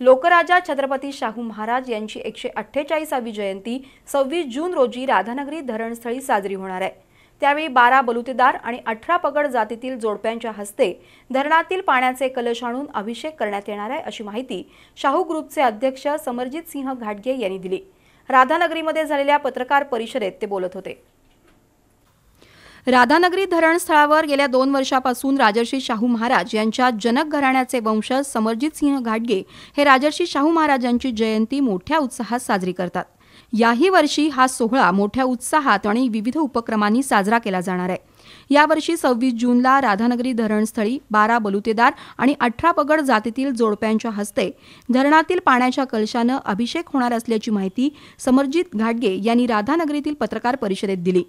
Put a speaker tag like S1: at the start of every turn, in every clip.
S1: लोकराजा छत्रपती शाहू महाराज यांची एकशे अठ्ठेचाळीसावी जयंती सव्वीस जून रोजी राधानगरी धरणस्थळी साजरी होणार आहे त्यावेळी बारा बलुतेदार आणि अठरा पगड जातीतील जोडप्यांच्या हस्ते धरणातील पाण्याचे कलश आणून अभिषेक करण्यात येणार आहे अशी माहिती शाहू ग्रुपचे अध्यक्ष समरजित सिंह घाटगे यांनी दिली राधानगरीमध्ये झालेल्या पत्रकार परिषदेत ते बोलत होते राधानगरी धरणस्थळावर गेल्या दोन वर्षापासून राजर्षी शाहू महाराज यांच्या जनक घराण्याचे वंशज समरजितसिंह घाटगे हे राजर्षी शाहू महाराजांची जयंती मोठ्या उत्साहात साजरी करतात याही वर्षी हा सोहळा मोठ्या उत्साहात आणि विविध उपक्रमांनी साजरा केला जाणार आहे यावर्षी सव्वीस जूनला राधानगरी धरणस्थळी बारा बलुतेदार आणि अठरा पगड जातीतील जोडप्यांच्या हस्ते धरणातील पाण्याच्या कलशानं अभिषेक होणार असल्याची माहिती समरजित घाटगे यांनी राधानगरीतील पत्रकार परिषदेत दिली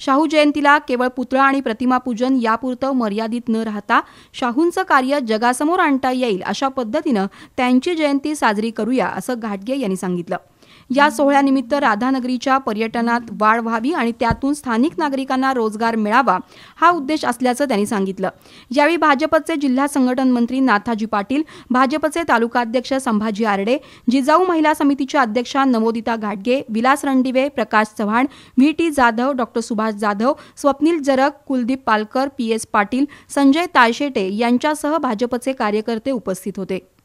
S1: शाहू जयंतीला केवळ पुतळा आणि प्रतिमापूजन यापुरतं मर्यादित न राहता शाहूंचं कार्य जगासमोर आणता येईल अशा पद्धतीनं त्यांची जयंती साजरी करूया असं घाटगे यांनी सांगितलं या सोहळ्यानिमित्त राधानगरीच्या पर्यटनात वाढ व्हावी आणि त्यातून स्थानिक नागरिकांना रोजगार मिळावा हा उद्देश असल्याचं त्यांनी सांगितलं यावेळी भाजपचे जिल्हा संघटन मंत्री नाथाजी पाटील भाजपचे तालुकाध्यक्ष संभाजी आरडे जिजाऊ महिला समितीच्या अध्यक्षा नवोदिता घाटगे Vilas Randive Prakash Chavan V T Jadhav doctor Subhash Jadhav Swapnil Jarak Kuldeep Palkar P S Patil Sanjay Talshete यांच्यासह भाजपचे कार्यकर्ते उपस्थित होते